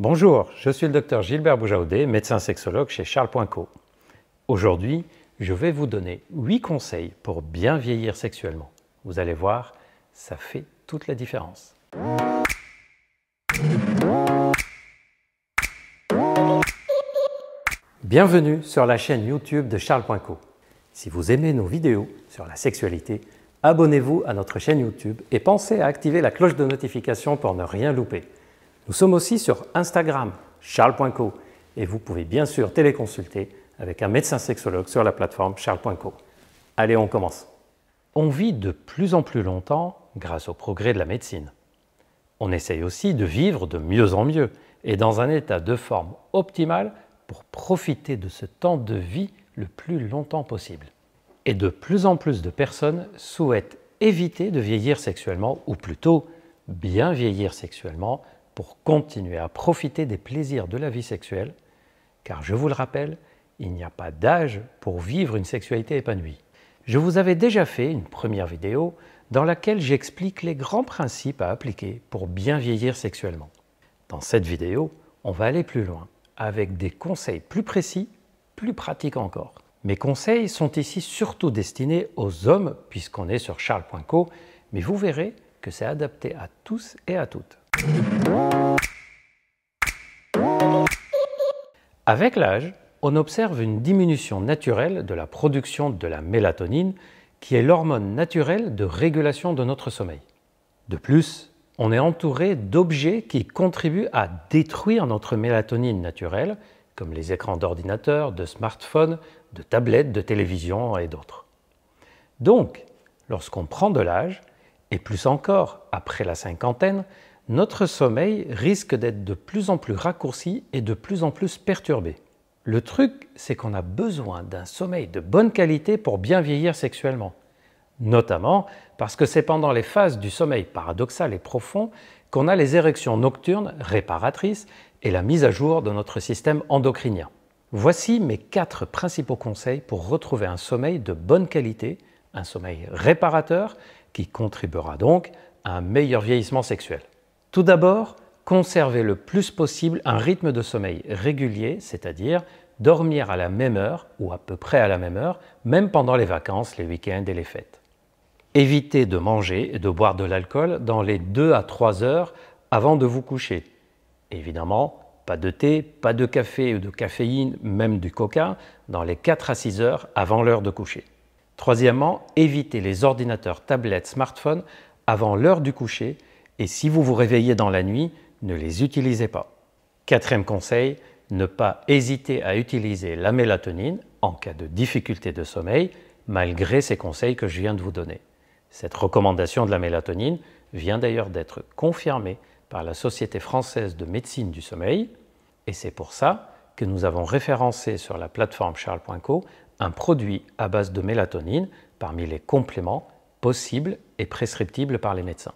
Bonjour, je suis le docteur Gilbert Boujaudet, médecin sexologue chez Charles Aujourd'hui, je vais vous donner 8 conseils pour bien vieillir sexuellement. Vous allez voir, ça fait toute la différence. Bienvenue sur la chaîne YouTube de Charles Si vous aimez nos vidéos sur la sexualité, abonnez-vous à notre chaîne YouTube et pensez à activer la cloche de notification pour ne rien louper. Nous sommes aussi sur Instagram, charles.co, et vous pouvez bien sûr téléconsulter avec un médecin sexologue sur la plateforme charles.co. Allez, on commence. On vit de plus en plus longtemps grâce au progrès de la médecine. On essaye aussi de vivre de mieux en mieux et dans un état de forme optimal pour profiter de ce temps de vie le plus longtemps possible. Et de plus en plus de personnes souhaitent éviter de vieillir sexuellement, ou plutôt bien vieillir sexuellement, pour continuer à profiter des plaisirs de la vie sexuelle, car je vous le rappelle, il n'y a pas d'âge pour vivre une sexualité épanouie. Je vous avais déjà fait une première vidéo dans laquelle j'explique les grands principes à appliquer pour bien vieillir sexuellement. Dans cette vidéo, on va aller plus loin, avec des conseils plus précis, plus pratiques encore. Mes conseils sont ici surtout destinés aux hommes, puisqu'on est sur charles.co, mais vous verrez que c'est adapté à tous et à toutes. Avec l'âge, on observe une diminution naturelle de la production de la mélatonine, qui est l'hormone naturelle de régulation de notre sommeil. De plus, on est entouré d'objets qui contribuent à détruire notre mélatonine naturelle, comme les écrans d'ordinateur, de smartphones, de tablettes, de télévision et d'autres. Donc, lorsqu'on prend de l'âge, et plus encore après la cinquantaine, notre sommeil risque d'être de plus en plus raccourci et de plus en plus perturbé. Le truc, c'est qu'on a besoin d'un sommeil de bonne qualité pour bien vieillir sexuellement. Notamment parce que c'est pendant les phases du sommeil paradoxal et profond qu'on a les érections nocturnes réparatrices et la mise à jour de notre système endocrinien. Voici mes quatre principaux conseils pour retrouver un sommeil de bonne qualité, un sommeil réparateur qui contribuera donc à un meilleur vieillissement sexuel. Tout d'abord, conservez le plus possible un rythme de sommeil régulier, c'est-à-dire dormir à la même heure ou à peu près à la même heure, même pendant les vacances, les week-ends et les fêtes. Évitez de manger et de boire de l'alcool dans les 2 à 3 heures avant de vous coucher. Évidemment, pas de thé, pas de café ou de caféine, même du coca, dans les 4 à 6 heures avant l'heure de coucher. Troisièmement, évitez les ordinateurs, tablettes, smartphones avant l'heure du coucher et si vous vous réveillez dans la nuit, ne les utilisez pas. Quatrième conseil, ne pas hésiter à utiliser la mélatonine en cas de difficulté de sommeil, malgré ces conseils que je viens de vous donner. Cette recommandation de la mélatonine vient d'ailleurs d'être confirmée par la Société française de médecine du sommeil, et c'est pour ça que nous avons référencé sur la plateforme charles.co un produit à base de mélatonine parmi les compléments possibles et prescriptibles par les médecins.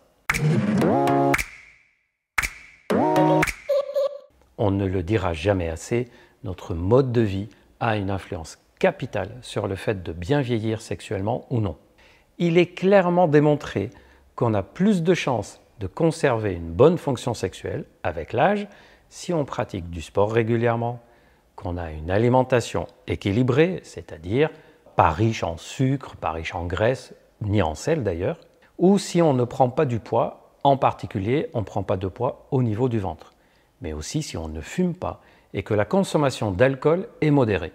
On ne le dira jamais assez, notre mode de vie a une influence capitale sur le fait de bien vieillir sexuellement ou non. Il est clairement démontré qu'on a plus de chances de conserver une bonne fonction sexuelle avec l'âge si on pratique du sport régulièrement, qu'on a une alimentation équilibrée, c'est-à-dire pas riche en sucre, pas riche en graisse, ni en sel d'ailleurs, ou si on ne prend pas du poids, en particulier on ne prend pas de poids au niveau du ventre mais aussi si on ne fume pas et que la consommation d'alcool est modérée.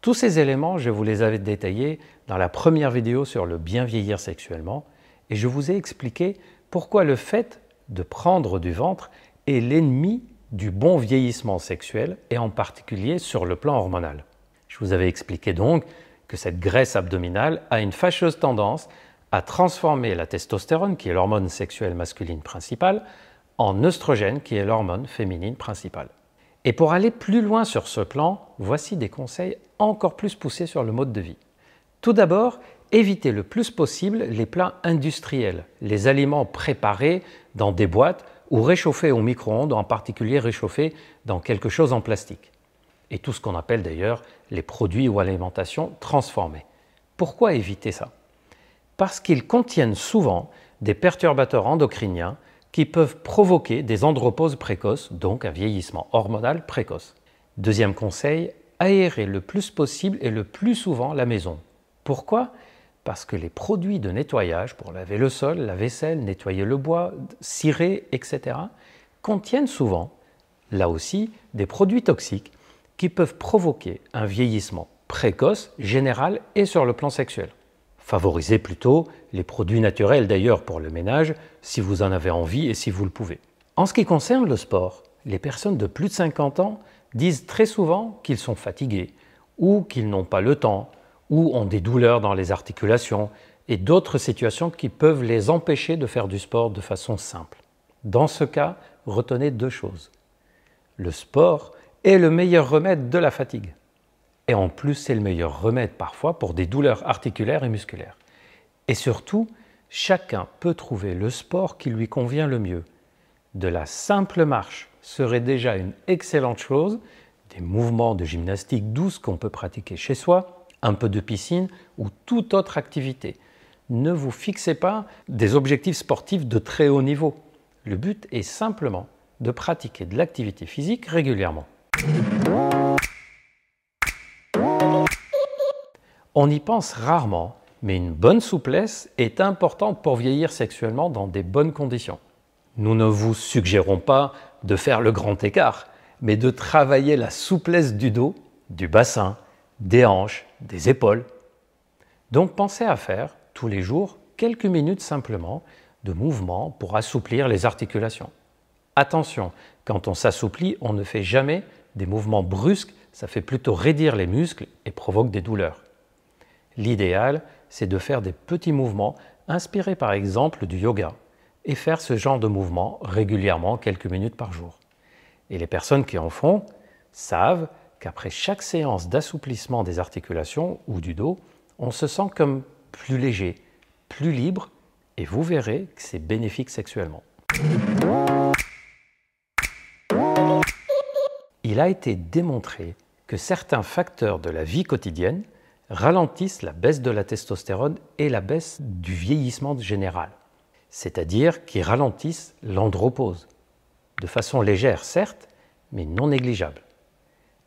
Tous ces éléments, je vous les avais détaillés dans la première vidéo sur le bien vieillir sexuellement, et je vous ai expliqué pourquoi le fait de prendre du ventre est l'ennemi du bon vieillissement sexuel, et en particulier sur le plan hormonal. Je vous avais expliqué donc que cette graisse abdominale a une fâcheuse tendance à transformer la testostérone, qui est l'hormone sexuelle masculine principale, en œstrogène, qui est l'hormone féminine principale. Et pour aller plus loin sur ce plan, voici des conseils encore plus poussés sur le mode de vie. Tout d'abord, évitez le plus possible les plats industriels, les aliments préparés dans des boîtes ou réchauffés au micro-ondes, en particulier réchauffés dans quelque chose en plastique. Et tout ce qu'on appelle d'ailleurs les produits ou alimentations transformés. Pourquoi éviter ça Parce qu'ils contiennent souvent des perturbateurs endocriniens qui peuvent provoquer des androposes précoces, donc un vieillissement hormonal précoce. Deuxième conseil, aérer le plus possible et le plus souvent la maison. Pourquoi Parce que les produits de nettoyage pour laver le sol, la vaisselle, nettoyer le bois, cirer, etc., contiennent souvent, là aussi, des produits toxiques qui peuvent provoquer un vieillissement précoce, général et sur le plan sexuel. Favorisez plutôt les produits naturels d'ailleurs pour le ménage, si vous en avez envie et si vous le pouvez. En ce qui concerne le sport, les personnes de plus de 50 ans disent très souvent qu'ils sont fatigués, ou qu'ils n'ont pas le temps, ou ont des douleurs dans les articulations, et d'autres situations qui peuvent les empêcher de faire du sport de façon simple. Dans ce cas, retenez deux choses. Le sport est le meilleur remède de la fatigue. Et en plus, c'est le meilleur remède parfois pour des douleurs articulaires et musculaires. Et surtout, chacun peut trouver le sport qui lui convient le mieux. De la simple marche serait déjà une excellente chose, des mouvements de gymnastique douce qu'on peut pratiquer chez soi, un peu de piscine ou toute autre activité. Ne vous fixez pas des objectifs sportifs de très haut niveau. Le but est simplement de pratiquer de l'activité physique régulièrement. On y pense rarement, mais une bonne souplesse est importante pour vieillir sexuellement dans des bonnes conditions. Nous ne vous suggérons pas de faire le grand écart, mais de travailler la souplesse du dos, du bassin, des hanches, des épaules. Donc pensez à faire tous les jours quelques minutes simplement de mouvements pour assouplir les articulations. Attention, quand on s'assouplit, on ne fait jamais des mouvements brusques, ça fait plutôt raidir les muscles et provoque des douleurs. L'idéal, c'est de faire des petits mouvements inspirés par exemple du yoga et faire ce genre de mouvement régulièrement quelques minutes par jour. Et les personnes qui en font savent qu'après chaque séance d'assouplissement des articulations ou du dos, on se sent comme plus léger, plus libre et vous verrez que c'est bénéfique sexuellement. Il a été démontré que certains facteurs de la vie quotidienne ralentissent la baisse de la testostérone et la baisse du vieillissement général, c'est-à-dire qui ralentissent l'andropause, de façon légère certes, mais non négligeable.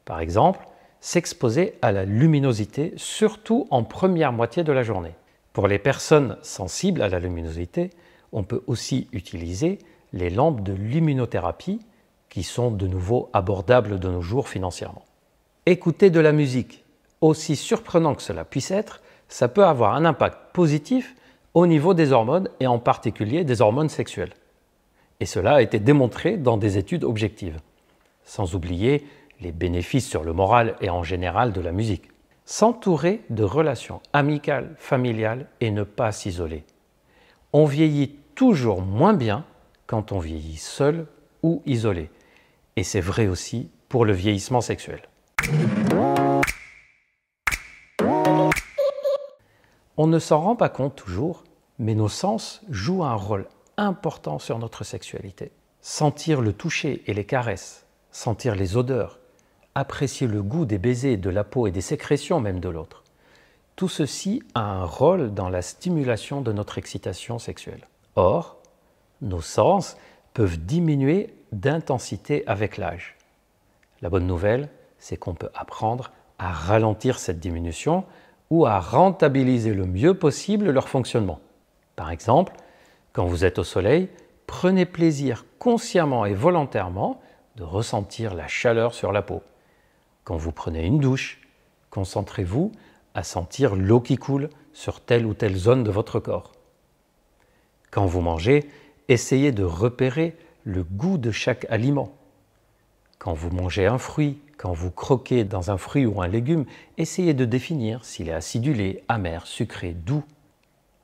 Par exemple, s'exposer à la luminosité, surtout en première moitié de la journée. Pour les personnes sensibles à la luminosité, on peut aussi utiliser les lampes de l'immunothérapie, qui sont de nouveau abordables de nos jours financièrement. Écouter de la musique, aussi surprenant que cela puisse être, ça peut avoir un impact positif au niveau des hormones et en particulier des hormones sexuelles. Et cela a été démontré dans des études objectives. Sans oublier les bénéfices sur le moral et en général de la musique. S'entourer de relations amicales, familiales et ne pas s'isoler. On vieillit toujours moins bien quand on vieillit seul ou isolé. Et c'est vrai aussi pour le vieillissement sexuel. On ne s'en rend pas compte toujours, mais nos sens jouent un rôle important sur notre sexualité. Sentir le toucher et les caresses, sentir les odeurs, apprécier le goût des baisers, de la peau et des sécrétions même de l'autre. Tout ceci a un rôle dans la stimulation de notre excitation sexuelle. Or, nos sens peuvent diminuer d'intensité avec l'âge. La bonne nouvelle, c'est qu'on peut apprendre à ralentir cette diminution ou à rentabiliser le mieux possible leur fonctionnement. Par exemple, quand vous êtes au soleil, prenez plaisir consciemment et volontairement de ressentir la chaleur sur la peau. Quand vous prenez une douche, concentrez-vous à sentir l'eau qui coule sur telle ou telle zone de votre corps. Quand vous mangez, essayez de repérer le goût de chaque aliment. Quand vous mangez un fruit quand vous croquez dans un fruit ou un légume, essayez de définir s'il est acidulé, amer, sucré, doux.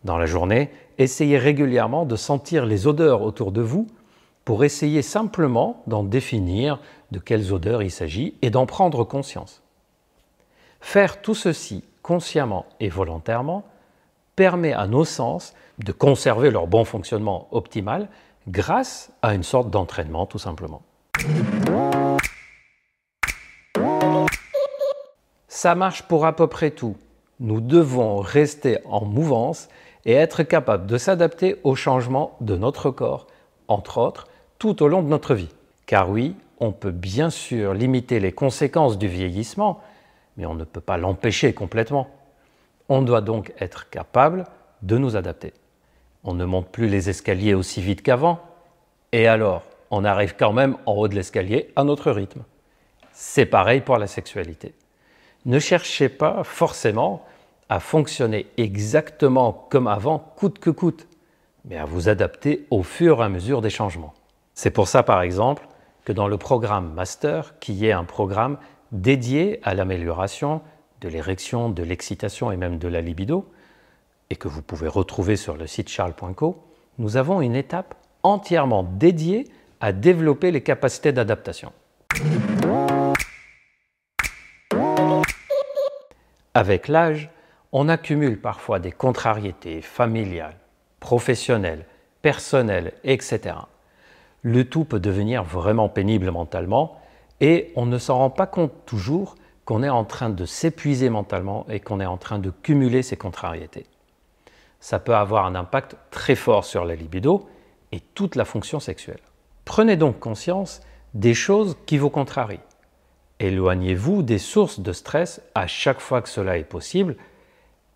Dans la journée, essayez régulièrement de sentir les odeurs autour de vous pour essayer simplement d'en définir de quelles odeurs il s'agit et d'en prendre conscience. Faire tout ceci consciemment et volontairement permet à nos sens de conserver leur bon fonctionnement optimal grâce à une sorte d'entraînement tout simplement. Ça marche pour à peu près tout. Nous devons rester en mouvance et être capables de s'adapter aux changements de notre corps, entre autres, tout au long de notre vie. Car oui, on peut bien sûr limiter les conséquences du vieillissement, mais on ne peut pas l'empêcher complètement. On doit donc être capable de nous adapter. On ne monte plus les escaliers aussi vite qu'avant, et alors, on arrive quand même en haut de l'escalier à notre rythme. C'est pareil pour la sexualité. Ne cherchez pas forcément à fonctionner exactement comme avant, coûte que coûte, mais à vous adapter au fur et à mesure des changements. C'est pour ça, par exemple, que dans le programme Master, qui est un programme dédié à l'amélioration de l'érection, de l'excitation et même de la libido, et que vous pouvez retrouver sur le site charles.co, nous avons une étape entièrement dédiée à développer les capacités d'adaptation. Avec l'âge, on accumule parfois des contrariétés familiales, professionnelles, personnelles, etc. Le tout peut devenir vraiment pénible mentalement et on ne s'en rend pas compte toujours qu'on est en train de s'épuiser mentalement et qu'on est en train de cumuler ces contrariétés. Ça peut avoir un impact très fort sur la libido et toute la fonction sexuelle. Prenez donc conscience des choses qui vous contrarient. Éloignez-vous des sources de stress à chaque fois que cela est possible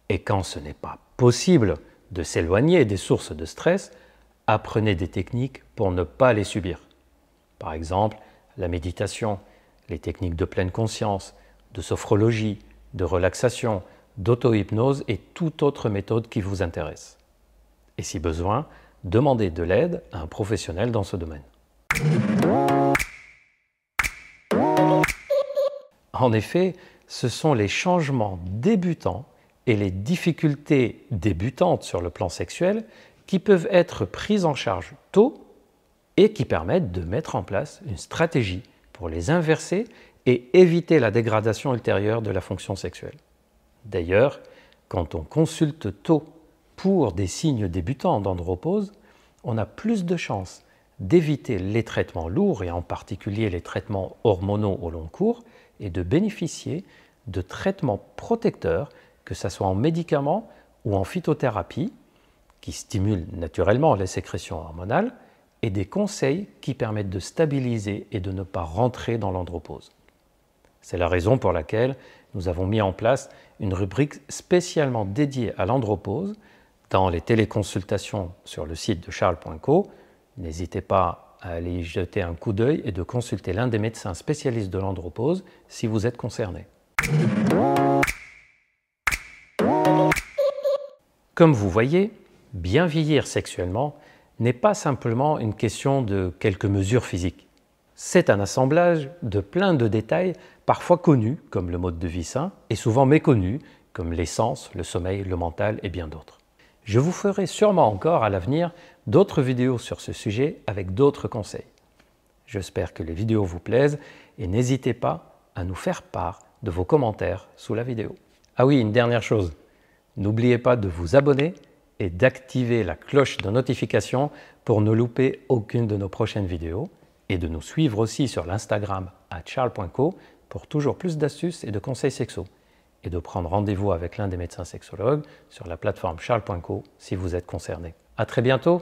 et quand ce n'est pas possible de s'éloigner des sources de stress, apprenez des techniques pour ne pas les subir. Par exemple, la méditation, les techniques de pleine conscience, de sophrologie, de relaxation, d'auto-hypnose et toute autre méthode qui vous intéresse. Et si besoin, demandez de l'aide à un professionnel dans ce domaine. En effet, ce sont les changements débutants et les difficultés débutantes sur le plan sexuel qui peuvent être prises en charge tôt et qui permettent de mettre en place une stratégie pour les inverser et éviter la dégradation ultérieure de la fonction sexuelle. D'ailleurs, quand on consulte tôt pour des signes débutants d'andropause, on a plus de chances d'éviter les traitements lourds et en particulier les traitements hormonaux au long cours, et de bénéficier de traitements protecteurs, que ce soit en médicaments ou en phytothérapie, qui stimulent naturellement les sécrétions hormonales, et des conseils qui permettent de stabiliser et de ne pas rentrer dans l'andropause. C'est la raison pour laquelle nous avons mis en place une rubrique spécialement dédiée à l'andropause dans les téléconsultations sur le site de charles.co. N'hésitez pas à jeter un coup d'œil et de consulter l'un des médecins spécialistes de l'andropause si vous êtes concerné. Comme vous voyez, bien vieillir sexuellement n'est pas simplement une question de quelques mesures physiques. C'est un assemblage de plein de détails parfois connus, comme le mode de vie sain, et souvent méconnus, comme l'essence, le sommeil, le mental et bien d'autres. Je vous ferai sûrement encore à l'avenir d'autres vidéos sur ce sujet avec d'autres conseils. J'espère que les vidéos vous plaisent et n'hésitez pas à nous faire part de vos commentaires sous la vidéo. Ah oui, une dernière chose, n'oubliez pas de vous abonner et d'activer la cloche de notification pour ne louper aucune de nos prochaines vidéos et de nous suivre aussi sur l'Instagram à charles.co pour toujours plus d'astuces et de conseils sexo et de prendre rendez-vous avec l'un des médecins sexologues sur la plateforme charles.co si vous êtes concerné. À très bientôt